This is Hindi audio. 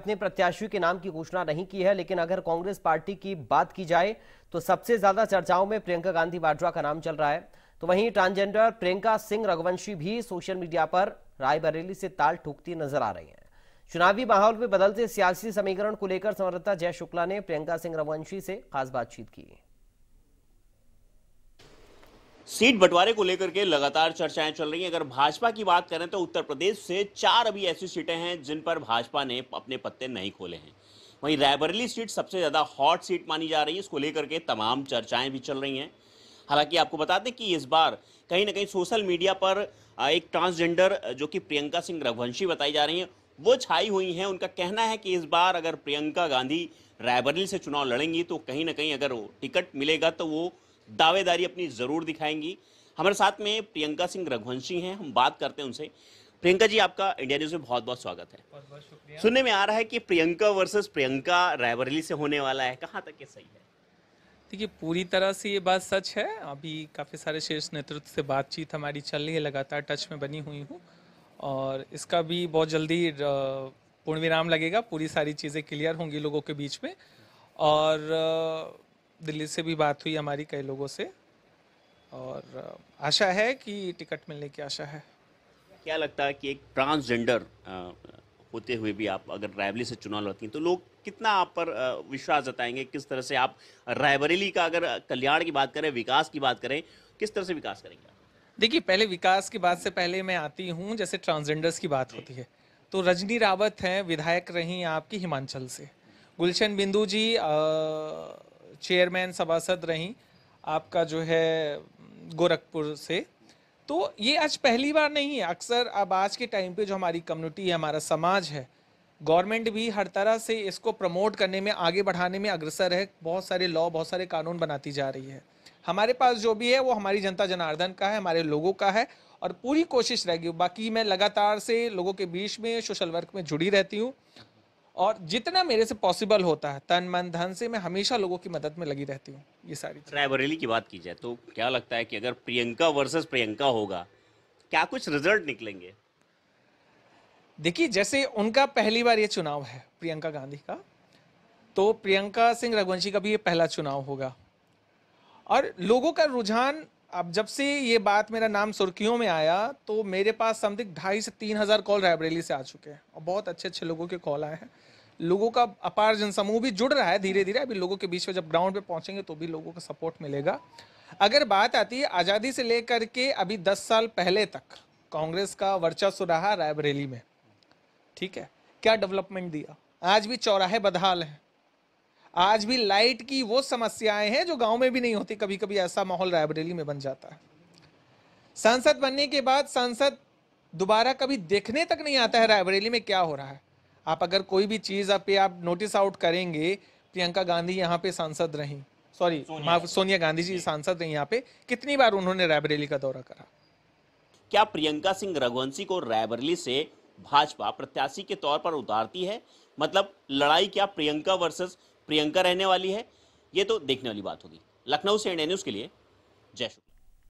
अपने प्रत्याशियों के नाम की घोषणा नहीं की है लेकिन अगर कांग्रेस पार्टी की बात की जाए तो सबसे ज्यादा चर्चाओं में प्रियंका गांधी वाड्रा का नाम चल रहा है तो वहीं ट्रांसजेंडर प्रियंका सिंह रघुवंशी भी सोशल मीडिया पर रायबरेली से ताल ठोकती नजर आ रही हैं चुनावी माहौल में बदलते सियासी समीकरण को लेकर समरता जय शुक्ला ने प्रियंका सिंह रघुवंशी से खास बातचीत की सीट बंटवारे को लेकर के लगातार चर्चाएं चल रही हैं अगर भाजपा की बात करें तो उत्तर प्रदेश से चार अभी ऐसी सीटें हैं जिन पर भाजपा ने अपने पत्ते नहीं खोले हैं वहीं रायबरेली सीट सबसे ज़्यादा हॉट सीट मानी जा रही है इसको लेकर के तमाम चर्चाएं भी चल रही हैं हालांकि आपको बता दें कि इस बार कहीं ना कहीं सोशल मीडिया पर एक ट्रांसजेंडर जो कि प्रियंका सिंह रघुवंशी बताई जा रही हैं वो छाई हुई हैं उनका कहना है कि इस बार अगर प्रियंका गांधी रायबरेली से चुनाव लड़ेंगी तो कहीं ना कहीं अगर टिकट मिलेगा तो वो दावेदारी अपनी जरूर दिखाएंगी हमारे साथ में प्रियंका सिंह रघुवंशी हैं हम बात करते हैं उनसे प्रियंका जी आपका इंडिया न्यूज में बहुत बहुत स्वागत है बहुत बहुत शुक्रिया सुनने में आ रहा है कि प्रियंका वर्सेस प्रियंका रायबरेली से होने वाला है कहाँ तक ये सही है देखिए पूरी तरह से ये बात सच है अभी काफ़ी सारे शीर्ष नेतृत्व से बातचीत हमारी चल रही है लगातार टच में बनी हुई हूँ और इसका भी बहुत जल्दी विराम लगेगा पूरी सारी चीज़ें क्लियर होंगी लोगों के बीच में और दिल्ली से भी बात हुई हमारी कई लोगों से और आशा है कि टिकट मिलने की आशा है क्या लगता है कि एक ट्रांसजेंडर होते हुए भी आप अगर रायबरेली से चुनाव लड़ती हैं तो लोग कितना आप पर विश्वास जताएंगे किस तरह से आप रायबरेली का अगर कल्याण की बात करें विकास की बात करें किस तरह से विकास करेंगे देखिए पहले विकास की बात से पहले मैं आती हूँ जैसे ट्रांसजेंडर्स की बात होती है तो रजनी रावत हैं विधायक रहीं आपकी हिमाचल से गुलशन बिंदु जी आ... चेयरमैन सभासद रहीं आपका जो है गोरखपुर से तो ये आज पहली बार नहीं है अक्सर अब आज के टाइम पे जो हमारी कम्युनिटी है हमारा समाज है गवर्नमेंट भी हर तरह से इसको प्रमोट करने में आगे बढ़ाने में अग्रसर है बहुत सारे लॉ बहुत सारे कानून बनाती जा रही है हमारे पास जो भी है वो हमारी जनता जनार्दन का है हमारे लोगों का है और पूरी कोशिश रहेगी बाकी मैं लगातार से लोगों के बीच में सोशल वर्क में जुड़ी रहती हूँ और जितना मेरे से पॉसिबल होता है तन मन धन से मैं हमेशा लोगों की मदद में लगी रहती हूँ ये सारी रायबरेली अच्छा, की बात की जाए तो क्या लगता है कि अगर प्रियंका वर्सेस प्रियंका होगा क्या कुछ रिजल्ट निकलेंगे देखिए जैसे उनका पहली बार ये चुनाव है प्रियंका गांधी का तो प्रियंका सिंह रघुवंशी का भी ये पहला चुनाव होगा और लोगों का रुझान अब जब से ये बात मेरा नाम सुर्खियों में आया तो मेरे पास समथिंग ढाई से तीन हज़ार कॉल रायबरेली से आ चुके हैं और बहुत अच्छे अच्छे लोगों के कॉल आए हैं लोगों का अपार जनसमूह भी जुड़ रहा है धीरे धीरे अभी लोगों के बीच में जब ग्राउंड पे पहुंचेंगे तो भी लोगों का सपोर्ट मिलेगा अगर बात आती है आज़ादी से लेकर के अभी दस साल पहले तक कांग्रेस का वर्चस्व रहा रायबरेली में ठीक है क्या डेवलपमेंट दिया आज भी चौराहे बदहाल हैं आज भी लाइट की वो समस्याएं हैं जो गांव में भी नहीं होती कभी कभी ऐसा माहौल रायबरेली में बन जाता है सांसद बनने के बाद सांसद दोबारा कभी देखने तक नहीं आता है रायबरेली में क्या हो रहा है आप अगर कोई भी चीज़ आप पे आप नोटिस आउट करेंगे प्रियंका गांधी यहाँ पे सांसद रही सॉरी सोनिया गांधी जी सांसद रही यहाँ पे कितनी बार उन्होंने रायबरेली का दौरा करा क्या प्रियंका सिंह रघुवंशी को रायबरेली से भाजपा प्रत्याशी के तौर पर उतारती है मतलब लड़ाई क्या प्रियंका वर्सेस प्रियंका रहने वाली है ये तो देखने वाली बात होगी लखनऊ से इंडिया न्यूज़ के लिए जय श्री